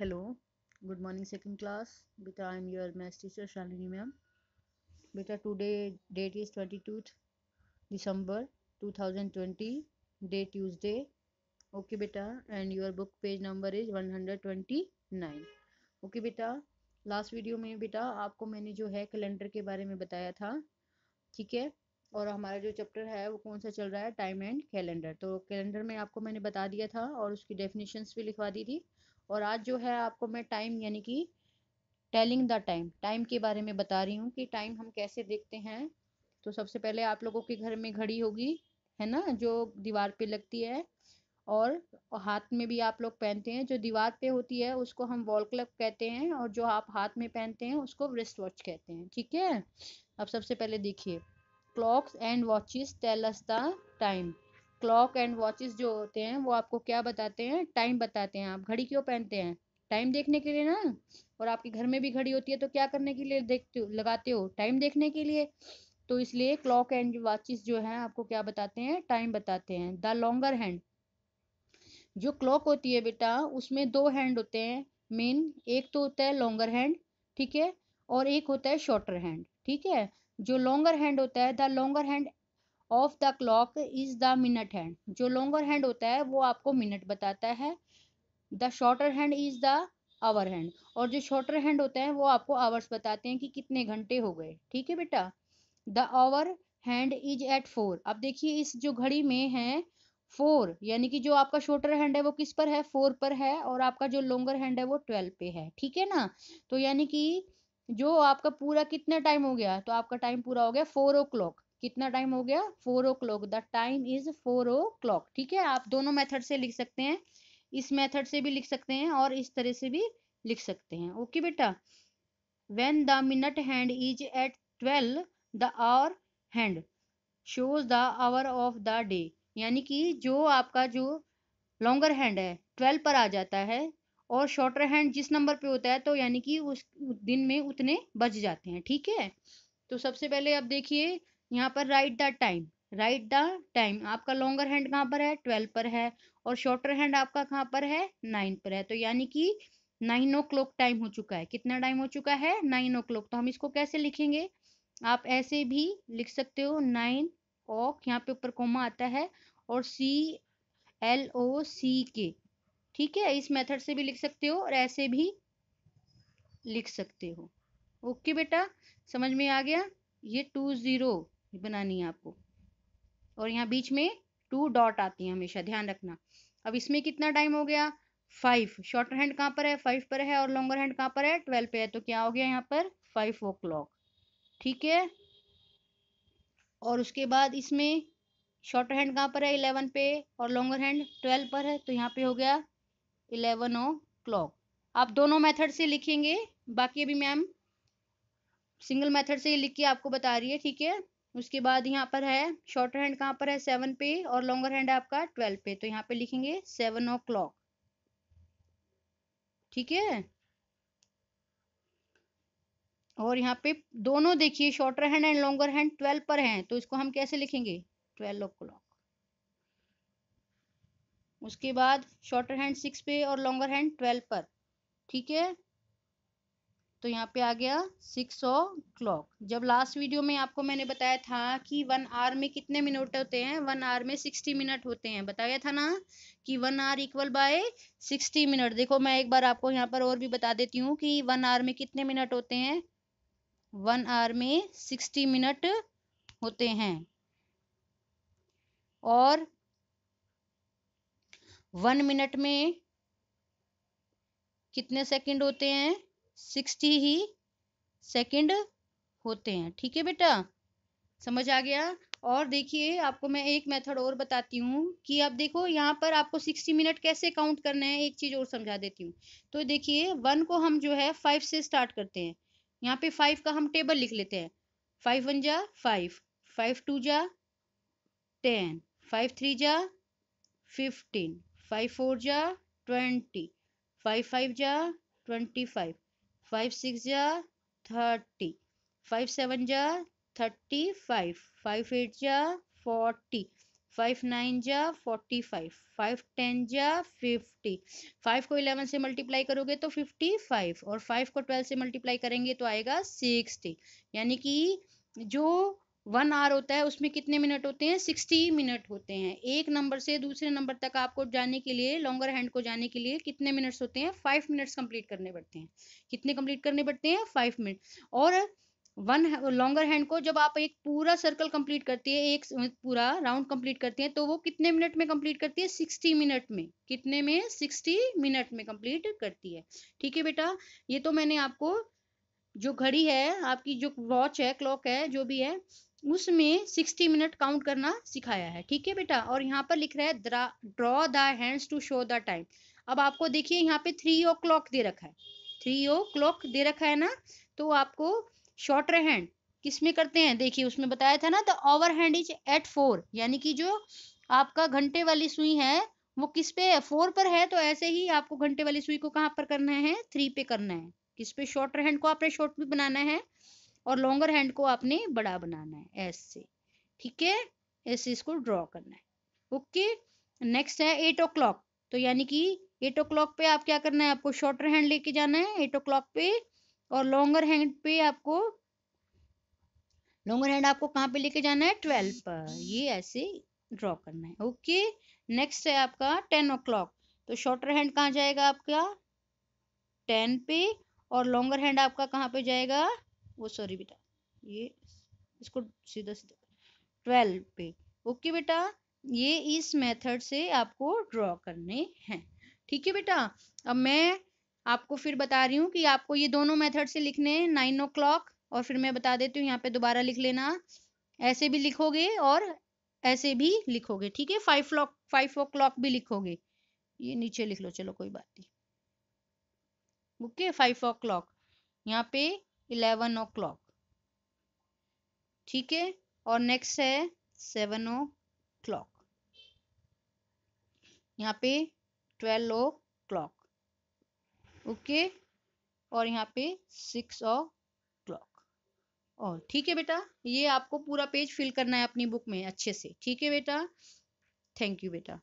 hello good morning second class बेटा I am your maths teacher Shalini ma'am बेटा today date is twenty two December two thousand twenty day Tuesday okay बेटा and your book page number is one hundred twenty nine okay बेटा last video में बेटा आपको मैंने जो है calendar के बारे में बताया था ठीक है और हमारा जो चैप्टर है वो कौन सा चल रहा है टाइम एंड कैलेंडर तो कैलेंडर में आपको मैंने बता दिया था और उसकी डेफिनेशंस भी लिखवा दी थी और आज जो है आपको मैं टाइम यानी कि टेलिंग द टाइम टाइम के बारे में बता रही हूँ कि टाइम हम कैसे देखते हैं तो सबसे पहले आप लोगों के घर में घड़ी होगी है ना जो दीवार पे लगती है और हाथ में भी आप लोग पहनते हैं जो दीवार पे होती है उसको हम वॉल क्लब कहते हैं और जो आप हाथ में पहनते हैं उसको रिस्ट वॉच कहते हैं ठीक है अब सबसे पहले देखिए clocks and watches tell us the time clock and watches जो होते हैं वो आपको क्या बताते हैं टाइम बताते हैं आप घड़ी क्यों पहनते हैं टाइम देखने के लिए ना और आपके घर में भी घड़ी होती है तो क्या करने के लिए देखते हो लगाते हो टाइम देखने के लिए तो इसलिए क्लॉक एंड वॉचेस जो है आपको क्या बताते हैं टाइम बताते हैं द लॉन्गर हैंड जो क्लॉक होती है बेटा उसमें दो हैंड होते हैं मेन एक तो होता है लॉन्गर हैंड ठीक है और एक होता है शॉर्टर हैंड ठीक है जो लॉन्गर हैंड होता है the longer hand of the clock is the minute hand जो लॉन्गर हैंड होता है वो आपको मिनट बताता है the shorter hand is the hour hand और जो शॉर्टर हैंड होते हैं वो आपको आवर्स बताते हैं कि कितने घंटे हो गए ठीक है बेटा the hour hand is at four अब देखिए इस जो घड़ी में है फोर यानी कि जो आपका शॉर्टर हैंड है वो किस पर है फोर पर है और आपका जो लॉन्गर हैंड है वो ट्वेल्व पे है ठीक है ना तो यानी कि जो आपका पूरा कितना टाइम हो गया तो आपका टाइम पूरा हो गया फोर ओ क्लॉक कितना टाइम हो गया four o'clock the time is four o'clock ठीक है आप दोनों मेथड से लिख सकते हैं इस मेथड से भी लिख सकते हैं और इस तरह से भी लिख सकते हैं ओके बेटा when the minute hand is at twelve the hour hand shows the hour of the day यानी कि जो आपका जो लॉन्गर हैंड है ट्वेल्व पर आ जाता है और शॉर्टर हैंड जिस नंबर पे होता है तो यानी कि उस दिन में उतने बच जाते हैं ठीक है तो सबसे पहले आप देखिए यहाँ पर right the time right the time आपका लॉन्गर हैंड कहाँ पर है ट्वेल्व पर है और शॉर्टर हैंड आपका कहाँ पर है नाइन पर है तो यानी कि नाइन ओ क्लॉक टाइम हो चुका है कितना टाइम हो चुका है नाइन ओ क्लॉक तो हम इसको कैसे लिखेंगे आप ऐसे भी लिख सकते हो नाइन ओक यहाँ पे ऊपर कोमा आता है और सी एल ओ सी के ठीक है इस मेथड से भी लिख सकते हो और ऐसे भी लिख सकते हो ओके बेटा समझ में आ गया ये टू ज़ीरो बनानी है आपको और यहाँ बीच में टू डॉट आती है हमेशा ध्यान रखना अब इसमें कितना टाइम हो गया फाइव शॉर्टर हैंड कहाँ पर है फाइव पर है और लॉन्गर हैंड कहाँ पर है ट्वेल्व पे है तो क्या हो गया यहाँ पर फाइव ओ क्लॉक ठीक है और उसके बाद इसमें शॉर्टर हैंड कहाँ पर है इलेवन पे और लॉन्गर हैंड ट्वेल्व पर है तो यहाँ पे हो गया इलेवन ओ क्लॉक आप दोनों मेथड से लिखेंगे बाकी अभी मैम सिंगल मेथड से ही लिख के आपको बता रही है ठीक है उसके बाद यहाँ पर है शॉर्टर हैंड कहाँ पर है सेवन पे और लॉन्गर हैंड है आपका ट्वेल्व पे तो यहाँ पे लिखेंगे सेवन ओ क्लॉक ठीक है और यहाँ पे दोनों देखिए shorter hand and longer hand twelve पर हैं तो इसको हम कैसे लिखेंगे ट्वेल्व ओ क्लॉक उसके बाद शॉर्टर हैंड सिक्स पे और लॉन्गर हैंड ट्वेल्व पर ठीक है तो यहाँ पे आ गया सिक्स ओ क्लॉक जब लास्ट वीडियो में आपको मैंने बताया था कि वन आवर में कितने मिनट होते हैं वन आवर में सिक्सटी मिनट होते हैं बताया था ना कि one hour equal by sixty minute देखो मैं एक बार आपको यहाँ पर और भी बता देती हूँ कि वन आवर में कितने मिनट होते हैं वन आवर में सिक्सटी मिनट होते हैं और वन मिनट में कितने सेकंड होते हैं सिक्सटी ही सेकंड होते हैं ठीक है बेटा समझ आ गया और देखिए आपको मैं एक मेथड और बताती हूँ कि आप देखो यहाँ पर आपको सिक्सटी मिनट कैसे काउंट करना है एक चीज़ और समझा देती हूँ तो देखिए वन को हम जो है फाइव से स्टार्ट करते हैं यहाँ पे फाइव का हम टेबल लिख लेते हैं फाइव वन जा फाइव फाइव टू जा टेन फाइव थ्री जा फिफ्टीन फाइव फोर जा ट्वेंटी फाइव फाइव जा ट्वेंटी फाइव फाइव सिक्स जा थर्टी फाइव सेवन जा थर्टी फाइव फाइव एट जा फोर्टी फाइव नाइन जा फोर्टी फाइव फाइव टेन जा फिफ्टी फाइव को इलेवन से मल्टीप्लाई करोगे तो फिफ्टी फाइव और फाइव को ट्वेल्व से मल्टीप्लाई करेंगे तो आएगा सिक्सटी यानी कि जो वन आवर होता है उसमें कितने मिनट होते हैं सिक्सटी मिनट होते हैं एक नंबर से दूसरे नंबर तक आपको जाने के लिए लॉन्गर हैंड को जाने के लिए कितने मिनट्स होते हैं फाइव मिनट्स कंप्लीट करने पड़ते हैं कितने कंप्लीट करने पड़ते हैं फाइव मिनट और वन लॉन्गर हैंड को जब आप एक पूरा सर्कल कंप्लीट करती है एक पूरा राउंड कंप्लीट करती है तो वो कितने मिनट में कंप्लीट करती है सिक्सटी मिनट में कितने में सिक्सटी मिनट में कंप्लीट करती है ठीक है बेटा ये तो मैंने आपको जो घड़ी है आपकी जो वॉच है क्लॉक है जो भी है उसमें सिक्सटी मिनट काउंट करना सिखाया है ठीक है बेटा और यहाँ पर लिख रहा है draw the hands to show the time अब आपको देखिए यहाँ पे थ्री ओ क्लॉक दे रखा है थ्री ओ क्लॉक दे रखा है ना तो आपको शॉर्टर हैंड किस में करते हैं देखिए उसमें बताया था ना the hour hand is at four यानी कि जो आपका घंटे वाली सुई है वो किस पे है फोर पर है तो ऐसे ही आपको घंटे वाली सुई को कहाँ पर करना है थ्री पे करना है किस पे शॉर्टर हैंड को आपने शॉर्ट भी बनाना है और लॉन्गर हैंड को आपने बड़ा बनाना है ऐसे ठीक है ऐसे इसको ड्रॉ करना है ओके नेक्स्ट है एट ओ क्लॉक तो यानी कि एट ओ क्लॉक पे आप क्या करना है आपको शॉर्टर हैंड लेके जाना है एट ओ क्लॉक पे और लॉन्गर हैंड पे आपको लॉन्गर हैंड आपको कहाँ पे लेके जाना है ट्वेल्व पर ये ऐसे ड्रॉ करना है ओके नेक्स्ट है आपका टेन ओ क्लॉक तो शॉर्टर हैंड कहाँ जाएगा आपका टेन पे और लॉन्गर हैंड आपका कहाँ पे जाएगा वो सॉरी बेटा ये इसको सीधा सीधा ट्वेल्व पे ओके बेटा ये इस मेथड से आपको ड्रॉ करने हैं ठीक है बेटा अब मैं आपको फिर बता रही हूँ कि आपको ये दोनों मेथड से लिखने हैं नाइन ओ क्लॉक और फिर मैं बता देती हूँ यहाँ पे दोबारा लिख लेना ऐसे भी लिखोगे और ऐसे भी लिखोगे ठीक है five clock five o'clock भी लिखोगे ये नीचे लिख लो चलो कोई बात नहीं ओके फाइव ओ क्लॉक यहाँ पे इलेवन ओ क्लॉक ठीक है और नेक्स्ट है सेवन ओ क्लॉक यहाँ पे ट्वेल्व ओ क्लॉक ओके और यहाँ पे सिक्स ओ क्लॉक और ठीक है बेटा ये आपको पूरा पेज फिल करना है अपनी बुक में अच्छे से ठीक है बेटा थैंक यू बेटा